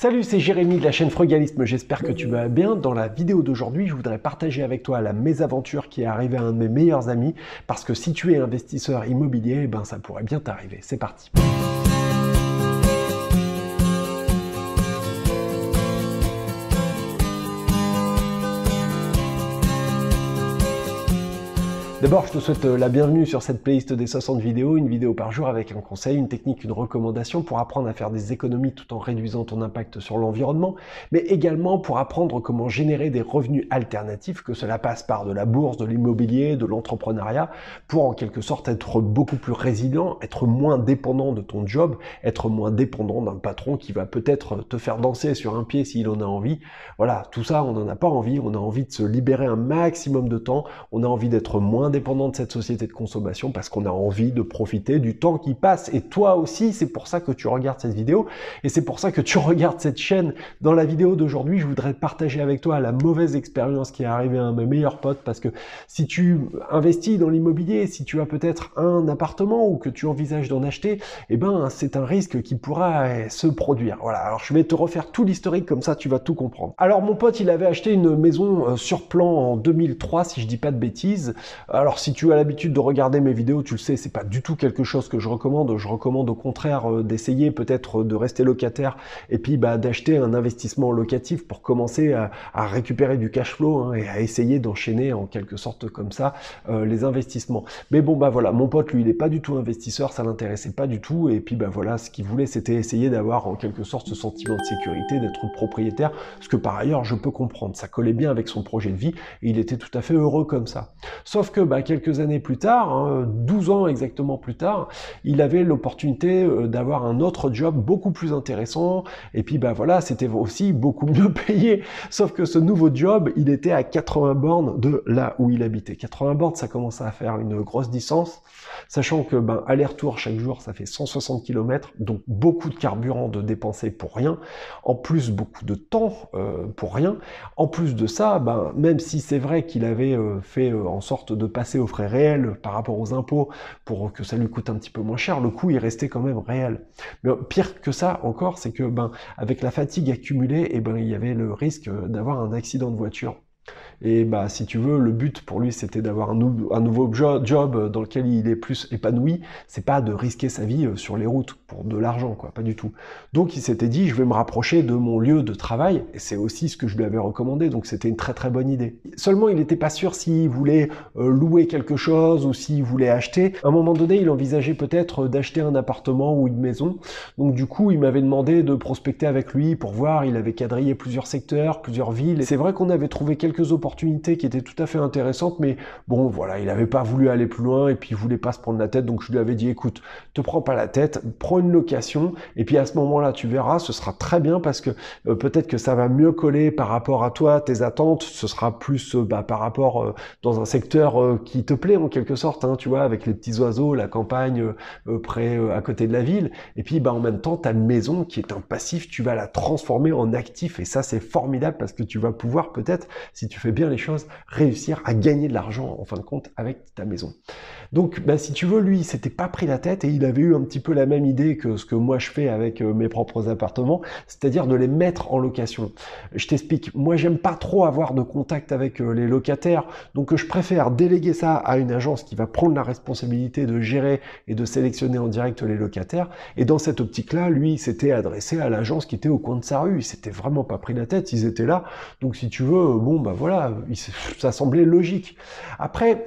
Salut, c'est Jérémy de la chaîne Frugalisme, j'espère que tu vas bien. Dans la vidéo d'aujourd'hui, je voudrais partager avec toi la mésaventure qui est arrivée à un de mes meilleurs amis, parce que si tu es investisseur immobilier, eh ben ça pourrait bien t'arriver. C'est parti. D'abord, je te souhaite euh, la bienvenue sur cette playlist des 60 vidéos, une vidéo par jour avec un conseil, une technique, une recommandation pour apprendre à faire des économies tout en réduisant ton impact sur l'environnement, mais également pour apprendre comment générer des revenus alternatifs, que cela passe par de la bourse, de l'immobilier, de l'entrepreneuriat, pour en quelque sorte être beaucoup plus résilient, être moins dépendant de ton job, être moins dépendant d'un patron qui va peut-être euh, te faire danser sur un pied s'il en a envie. Voilà, tout ça, on n'en a pas envie, on a envie de se libérer un maximum de temps, on a envie d'être moins indépendant de cette société de consommation parce qu'on a envie de profiter du temps qui passe. Et toi aussi, c'est pour ça que tu regardes cette vidéo et c'est pour ça que tu regardes cette chaîne. Dans la vidéo d'aujourd'hui, je voudrais partager avec toi la mauvaise expérience qui est arrivée à un mes meilleurs potes parce que si tu investis dans l'immobilier, si tu as peut-être un appartement ou que tu envisages d'en acheter, et eh ben, c'est un risque qui pourra se produire. Voilà. Alors, je vais te refaire tout l'historique comme ça, tu vas tout comprendre. Alors, mon pote, il avait acheté une maison euh, sur plan en 2003, si je dis pas de bêtises. Euh, alors si tu as l'habitude de regarder mes vidéos, tu le sais, c'est pas du tout quelque chose que je recommande. Je recommande au contraire euh, d'essayer peut-être euh, de rester locataire et puis bah, d'acheter un investissement locatif pour commencer à, récupérer du cash flow hein, et à essayer d'enchaîner en quelque sorte comme ça euh, les investissements. Mais bon bah voilà, mon pote lui il n'est pas du tout investisseur, ça l'intéressait pas du tout et puis bah voilà, ce qu'il voulait c'était essayer d'avoir en quelque sorte ce sentiment de sécurité, d'être propriétaire, ce que par ailleurs je peux comprendre, ça collait bien avec son projet de vie et il était tout à fait heureux comme ça. Sauf que bah, quelques années plus tard, 12 hein, ans exactement plus tard, il avait l'opportunité euh, d'avoir un autre job beaucoup plus intéressant. Et puis ben voilà, c'était aussi beaucoup mieux payé. Sauf que ce nouveau job, il était à 80 bornes de là où il habitait. 80 bornes, ça commence à faire une grosse distance, sachant que ben aller-retour chaque jour, ça fait 160 km, donc beaucoup de carburant de dépenser pour rien. En plus, beaucoup de temps euh, pour rien. En plus de ça, ben, même si c'est vrai qu'il avait euh, fait en sorte de passer aux frais réels par rapport aux impôts pour que ça lui coûte un petit peu moins cher, le coût est resté quand même réel. Mais pire que ça encore, c'est que ben, avec la fatigue accumulée, et eh ben, il y avait le risque d'avoir un accident de voiture. Et bah, si tu veux, le but pour lui, c'était d'avoir un, nouveau job dans lequel il est plus épanoui. C'est pas de risquer sa vie euh, sur les routes pour de l'argent, quoi, pas du tout. Donc il s'était dit, je vais me rapprocher de mon lieu de travail, et c'est aussi ce que je lui avais recommandé. Donc c'était une très très bonne idée. Seulement, il n'était pas sûr s'il voulait euh, louer quelque chose ou s'il voulait acheter. À un moment donné, il envisageait peut-être d'acheter un appartement ou une maison. Donc du coup, il m'avait demandé de prospecter avec lui pour voir. Il avait quadrillé plusieurs secteurs, plusieurs villes. C'est vrai qu'on avait trouvé quelques opportunités qui étaient tout à fait intéressantes, mais bon, voilà, il n'avait pas voulu aller plus loin et puis voulait pas se prendre la tête, donc je lui avais dit, écoute, te prends pas la tête, prends une location, et puis à ce moment-là, tu verras, ce sera très bien parce que euh, peut-être que ça va mieux coller par rapport à toi, tes attentes, ce sera plus euh, bah, par rapport euh, dans un secteur qui te plaît en quelque sorte, hein, tu vois, avec les petits oiseaux, la campagne près à côté de la ville, et puis bah, en même temps, ta maison qui est un passif, tu vas la transformer en actif, et ça c'est formidable parce que tu vas pouvoir peut-être, si si tu fais bien les choses, réussir à gagner de l'argent en fin de compte avec ta maison. Donc, bah, si tu veux, lui, il s'était pas pris la tête et il avait eu un petit peu la même idée que ce que moi je fais avec euh, mes propres appartements, c'est-à-dire de les mettre en location. Je t'explique. Moi, j'aime pas trop avoir de contact avec euh, les locataires, donc je préfère déléguer ça à une agence qui va prendre la responsabilité de gérer et de sélectionner en direct les locataires. Et dans cette optique-là, lui, il s'était adressé à l'agence qui était au coin de sa rue. Il s'était vraiment pas pris la tête. Ils étaient là. Donc, si tu veux, bon, ben voilà, ça semblait logique. Après,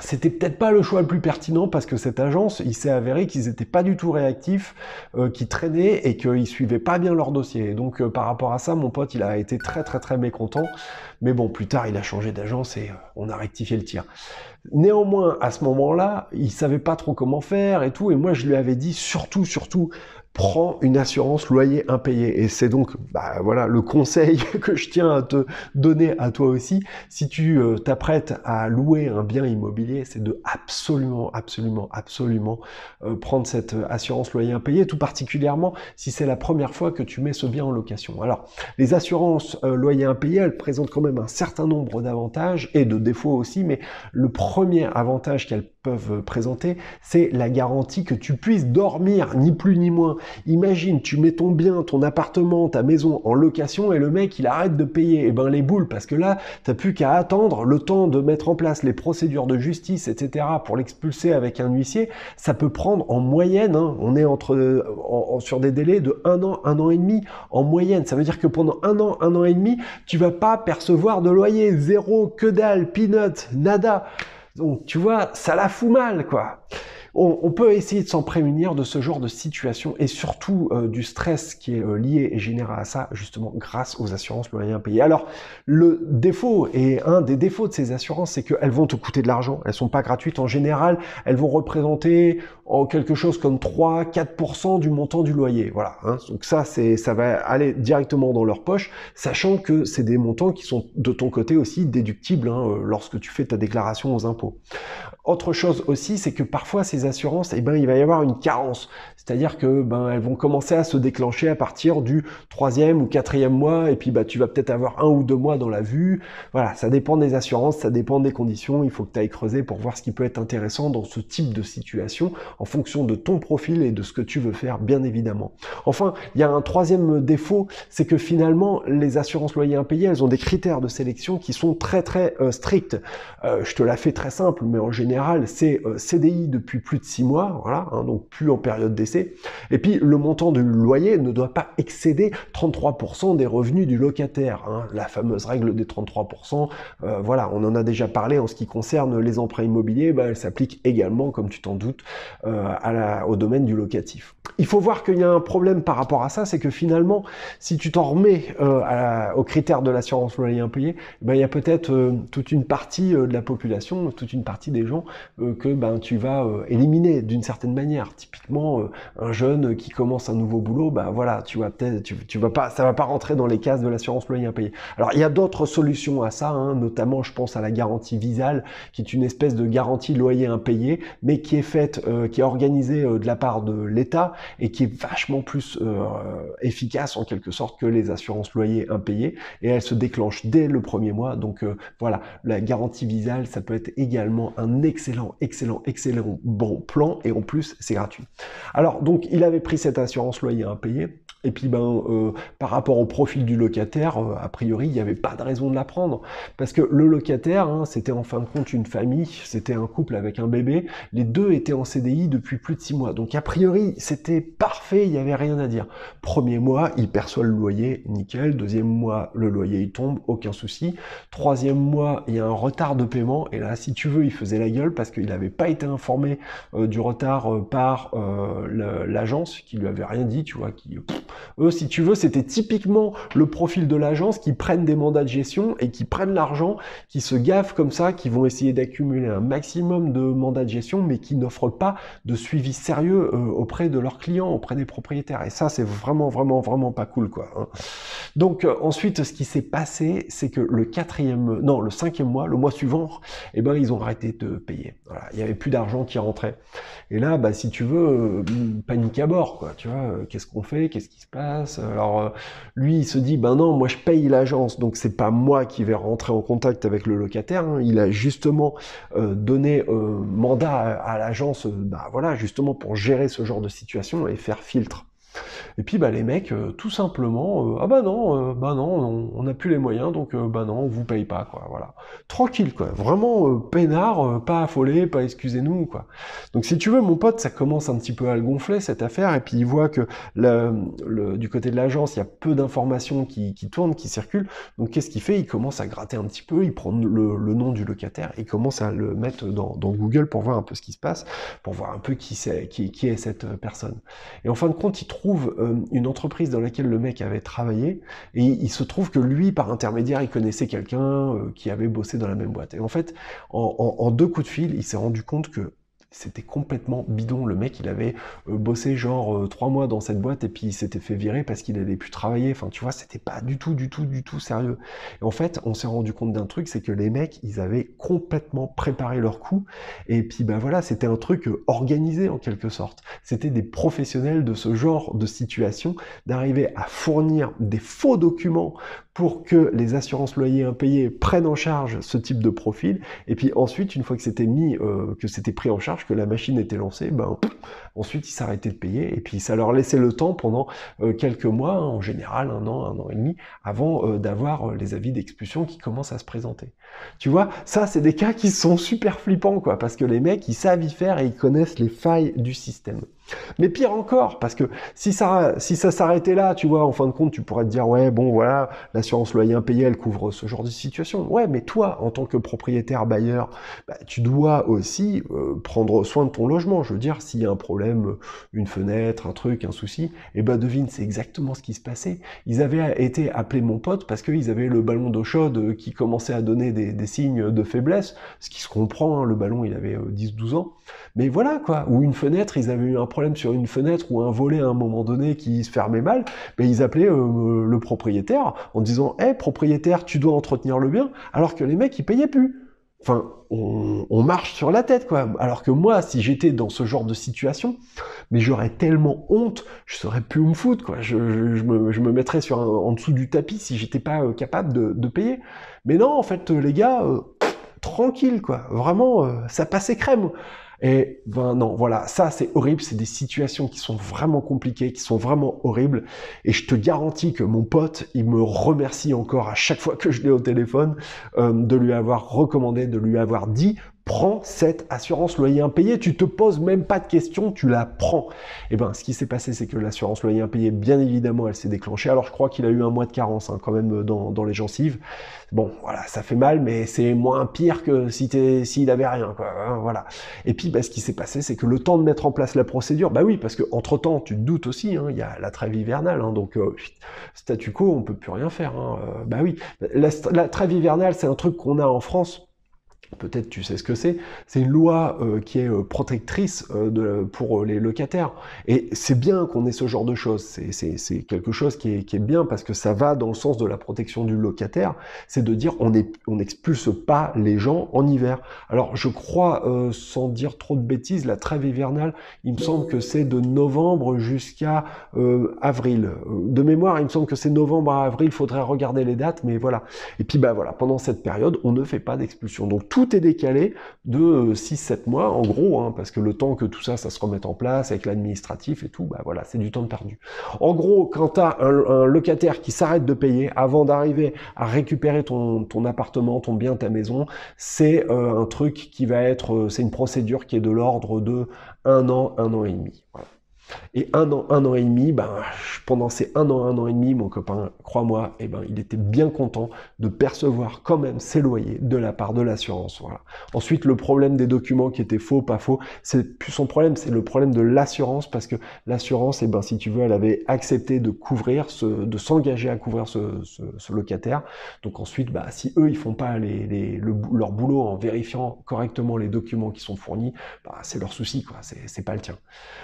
c'était peut-être pas le choix le plus pertinent parce que cette agence, il s'est avéré qu'ils n'étaient pas du tout réactifs, euh, qu'ils traînaient et qu'ils suivaient pas bien leur dossier. donc euh, par rapport à ça, mon pote, il a été très très très mécontent. Mais bon, plus tard, il a changé d'agence et euh, on a rectifié le tir. Néanmoins, à ce moment-là, il savait pas trop comment faire et tout. Et moi, je lui avais dit surtout, surtout, prends une assurance loyer impayé. Et c'est donc bah, voilà le conseil que je tiens à te donner à toi aussi. Si tu euh, t'apprêtes à louer un bien immobilier, c'est de absolument, absolument, absolument euh, prendre cette euh, assurance loyer impayé, tout particulièrement si c'est la première fois que tu mets ce bien en location. Alors, les assurances loyer impayé, elles présentent quand même un certain nombre d'avantages et de défauts aussi, mais le premier avantage qu'elles peuvent euh, présenter, c'est la garantie que tu puisses dormir, ni plus ni moins. Imagine, tu mets ton bien, ton appartement, ta maison en location et le mec, il arrête de payer. Et eh ben les boules, parce que là, t'as plus qu'à attendre le temps de mettre en place les procédures de justice, etc. pour l'expulser avec un huissier. Ça peut prendre en moyenne, hein, on est entre, euh, sur des délais de un an, un an et demi en moyenne. Ça veut dire que pendant un an, un an et demi, tu vas pas percevoir de loyer, zéro, que dalle, peanut, nada. Donc tu vois, ça la fout mal, quoi. On, peut essayer de s'en prémunir de ce genre de situation et surtout euh, du stress qui est euh, lié et généré à ça, justement grâce aux assurances moyens payées. Alors, le défaut et un des défauts de ces assurances, c'est qu'elles vont te coûter de l'argent. Elles sont pas gratuites en général. Elles vont représenter en quelque chose comme 3-4% du montant du loyer. Voilà. Hein. Donc ça, c'est, ça va aller directement dans leur poche, sachant que c'est des montants qui sont de ton côté aussi déductibles hein, euh, lorsque tu fais ta déclaration aux impôts. Autre chose aussi, c'est que parfois ces assurances, eh ben, il va y avoir une carence. C'est-à-dire que ben, elles vont commencer à se déclencher à partir du troisième ou quatrième mois, et puis bah, tu vas peut-être avoir un ou deux mois dans la vue. Voilà, ça dépend des assurances, ça dépend des conditions. Il faut que tu ailles creuser pour voir ce qui peut être intéressant dans ce type de situation en fonction de ton profil et de ce que tu veux faire, bien évidemment. Enfin, il y a un troisième défaut, c'est que finalement, les assurances loyers impayés, elles ont des critères de sélection qui sont très très euh, stricts. Euh, je te la fais très simple, mais en général, c'est euh, CDI depuis plus de six mois, voilà, hein, donc plus en période d'essai. Et puis, le montant du loyer ne doit pas excéder 33% des revenus du locataire. Hein, la fameuse règle des 33%, voilà, on en a déjà parlé en ce qui concerne les emprunts immobiliers, bah, elle s'applique également, comme tu t'en doutes, euh, au domaine du locatif. Il faut voir qu'il y a un problème par rapport à ça, c'est que finalement, si tu t'en remets euh, aux critères de l'assurance loyer impayé, ben, il y a peut-être euh, toute une partie de la population, toute une partie des gens que ben, tu vas éliminer d'une certaine manière. Typiquement, un jeune qui commence un nouveau boulot, ben, voilà, tu vas peut-être, tu, vas pas, ça va pas rentrer dans les cases de l'assurance loyer impayé. Alors il y a d'autres solutions à ça, hein, notamment je pense à la garantie visale, qui est une espèce de garantie loyer impayé, mais qui est faite, qui qui organisée euh, de la part de l'État et qui est vachement plus euh, efficace en quelque sorte que les assurances loyers impayées et elle se déclenche dès le premier mois. Donc euh, voilà, la garantie visale, ça peut être également un excellent, excellent, excellent bon plan et en plus c'est gratuit. Alors donc il avait pris cette assurance loyer impayée et puis, ben, euh, par rapport au profil du locataire, euh, a priori, il n'y avait pas de raison de la prendre. Parce que le locataire, hein, c'était en fin de compte une famille, c'était un couple avec un bébé. Les deux étaient en CDI depuis plus de six mois. Donc, a priori, c'était parfait, il n'y avait rien à dire. Premier mois, il perçoit le loyer, nickel. Deuxième mois, le loyer, il tombe, aucun souci. Troisième mois, il y a un retard de paiement. Et là, si tu veux, il faisait la gueule parce qu'il n'avait pas été informé euh, du retard par l'agence qui lui avait rien dit, tu vois, qui eux, si tu veux, c'était typiquement le profil de l'agence qui prennent des mandats de gestion et qui prennent l'argent, qui se gaffent comme ça, qui vont essayer d'accumuler un maximum de mandats de gestion, mais qui n'offrent pas de suivi sérieux euh, auprès de leurs clients, auprès des propriétaires. Et ça, c'est vraiment, vraiment, vraiment pas cool, quoi. Hein. Donc euh, ensuite, ce qui s'est passé, c'est que le quatrième, non, le cinquième mois, le mois suivant, eh ben ils ont arrêté de payer. il y avait plus d'argent qui rentrait. Et là, bah, si tu veux, euh, panique à bord, quoi. Tu vois, qu'est-ce qu'on fait Qu'est-ce se passe Alors euh, lui, il se dit, ben non, moi je paye l'agence, donc c'est pas moi qui vais rentrer en contact avec le locataire. Hein. Il a justement euh, donné euh, mandat à, à l'agence, ben, voilà, justement pour gérer ce genre de situation et faire filtre. Et puis bah, les mecs, euh, tout simplement, euh, ah bah non, euh, bah non, on n'a plus les moyens, donc bah non, on vous paye pas, quoi, voilà. Tranquille, quoi, vraiment peinard, pas affolé, pas excusez-nous, quoi. Donc si tu veux, mon pote, ça commence un petit peu à le gonfler, cette affaire, et puis il voit que du côté de l'agence, il y a peu d'informations qui, tournent, qui circulent, donc qu'est-ce qu'il fait Il commence à gratter un petit peu, il prend le, nom du locataire, et il commence à le mettre dans, Google pour voir un peu ce qui se passe, pour voir un peu qui, qui est cette personne. Et en fin de compte, il trouve euh, une entreprise dans laquelle le mec avait travaillé, et il se trouve que lui, par intermédiaire, il connaissait quelqu'un euh, qui avait bossé dans la même boîte. Et en fait, en deux coups de fil, il s'est rendu compte que c'était complètement bidon. Le mec, il avait euh, bossé genre euh, trois mois dans cette boîte et puis il s'était fait virer parce qu'il avait pu travailler. Enfin, tu vois, c'était pas du tout, du tout, du tout sérieux. Et en fait, on s'est rendu compte d'un truc, c'est que les mecs, ils avaient complètement préparé leur coup. Et puis, ben voilà, c'était un truc euh, organisé en quelque sorte. C'était des professionnels de ce genre de situation d'arriver à fournir des faux documents pour que les assurances loyers impayés prennent en charge ce type de profil. Et puis ensuite, une fois que c'était mis, que c'était pris en charge, que la machine était lancée, ben, ensuite ils s'arrêtaient de payer et puis ça leur laissait le temps pendant euh, quelques mois, en général un an, un an et demi, avant euh, d'avoir euh, les avis d'expulsion qui commencent à se présenter. Tu vois, ça, c'est des cas qui sont super flippants, quoi, parce que les mecs, ils savent y faire et ils connaissent les failles du système. Mais pire encore, parce que si ça, si ça s'arrêtait là, tu vois, en fin de compte, tu pourrais te dire, ouais, bon, voilà, l'assurance loyer impayé, elle couvre ce genre de situation. Ouais, mais toi, en tant que propriétaire bailleur, bah, tu dois aussi euh, prendre soin de ton logement. Je veux dire, s'il y a un problème, une fenêtre, un truc, un souci, et eh ben, devine, c'est exactement ce qui se passait. Ils avaient été appelés mon pote parce qu'ils avaient le ballon d'eau chaude qui commençait à donner des des, signes de faiblesse, ce qui se comprend, hein, le ballon il avait 10-12 euh, ans, mais voilà quoi, ou une fenêtre, ils avaient eu un problème sur une fenêtre ou un volet à un moment donné qui se fermait mal, mais ils appelaient euh, le propriétaire en disant, hé eh, propriétaire, tu dois entretenir le bien, alors que les mecs ils payaient plus. Enfin, on, marche sur la tête, quoi. Alors que moi, si j'étais dans ce genre de situation, mais j'aurais tellement honte, je serais plus où me foutre, quoi. Je, me, mettrais sur en dessous du tapis si j'étais pas euh, capable de, payer. Mais non, en fait, euh, les gars, euh, tranquille, quoi. Vraiment, ça passait crème. Et ben non, voilà, ça c'est horrible, c'est des situations qui sont vraiment compliquées, qui sont vraiment horribles. Et je te garantis que mon pote, il me remercie encore à chaque fois que je l'ai au téléphone euh, de lui avoir recommandé, de lui avoir dit prends cette assurance loyer impayé, tu te poses même pas de questions, tu la prends. Et eh ben, ce qui s'est passé, c'est que l'assurance loyer impayé, bien évidemment, elle s'est déclenchée. Alors, je crois qu'il a eu un mois de carence hein, quand même dans, dans, les gencives. Bon, voilà, ça fait mal, mais c'est moins pire que si s'il avait rien, quoi. Hein, voilà. Et puis, ben, ce qui s'est passé, c'est que le temps de mettre en place la procédure, bah ben oui, parce que entre temps, tu te doutes aussi, hein, il y a la trêve hivernale, donc euh, statu quo, on peut plus rien faire. Euh, bah ben oui, la, la trêve hivernale, c'est un truc qu'on a en France peut-être tu sais ce que c'est, c'est une loi euh, qui est euh, protectrice euh, pour les locataires. Et c'est bien qu'on ait ce genre de choses, c'est quelque chose qui est, bien parce que ça va dans le sens de la protection du locataire, c'est de dire on n'expulse pas les gens en hiver. Alors je crois, sans dire trop de bêtises, la trêve hivernale, il me semble que c'est de novembre jusqu'à avril. De mémoire, il me semble que c'est novembre à avril, il faudrait regarder les dates, mais voilà. Et puis ben voilà, pendant cette période, on ne fait pas d'expulsion. Donc tout est décalé de 6-7 euh, mois, en gros, hein, parce que le temps que tout ça, ça se remette en place avec l'administratif et tout, bah voilà, c'est du temps perdu. En gros, quand tu as un, locataire qui s'arrête de payer avant d'arriver à récupérer ton, appartement, ton bien, ta maison, c'est euh, un truc qui va être, euh, c'est une procédure qui est de l'ordre de un an, un an et demi. Voilà. Et un an, un an et demi, ben, pendant ces un an, un an et demi, mon copain, crois-moi, et eh ben, il était bien content de percevoir quand même ses loyers de la part de l'assurance. Voilà. Ensuite, le problème des documents qui étaient faux, pas faux, c'est plus son problème, c'est le problème de l'assurance parce que l'assurance, et eh ben, si tu veux, elle avait accepté de couvrir, de s'engager à couvrir ce, locataire. Donc ensuite, bah, si eux, ils font pas leur boulot en vérifiant correctement les documents qui sont fournis, bah, c'est leur souci, quoi. C'est pas le tien.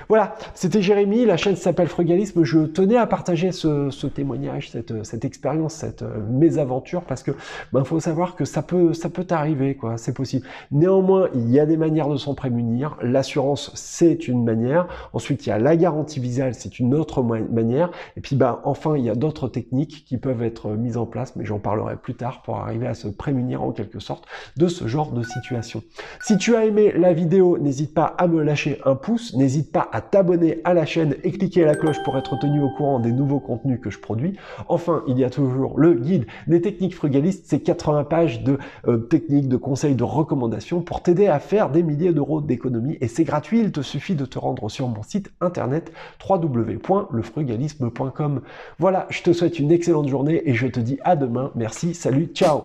Voilà. C'était c'est Jérémy, la chaîne s'appelle Frugalisme. Je tenais à partager ce, témoignage, cette, expérience, cette euh, mésaventure, parce que ben, faut savoir que ça peut, ça peut arriver, quoi. C'est possible. Néanmoins, il y a des manières de s'en prémunir. L'assurance, c'est une manière. Ensuite, il y a la garantie visale, c'est une autre manière. Et puis, ben, enfin, il y a d'autres techniques qui peuvent être mises en place, mais j'en parlerai plus tard pour arriver à se prémunir en quelque sorte de ce genre de situation. Si tu as aimé la vidéo, n'hésite pas à me lâcher un pouce, n'hésite pas à t'abonner à la chaîne et cliquez à la cloche pour être tenu au courant des nouveaux contenus que je produis. Enfin, il y a toujours le guide des techniques frugalistes, c'est 80 pages de euh, techniques, de conseils, de recommandations pour t'aider à faire des milliers d'euros d'économies et c'est gratuit, il te suffit de te rendre sur mon site internet www.lefrugalisme.com. Voilà, je te souhaite une excellente journée et je te dis à demain. Merci, salut, ciao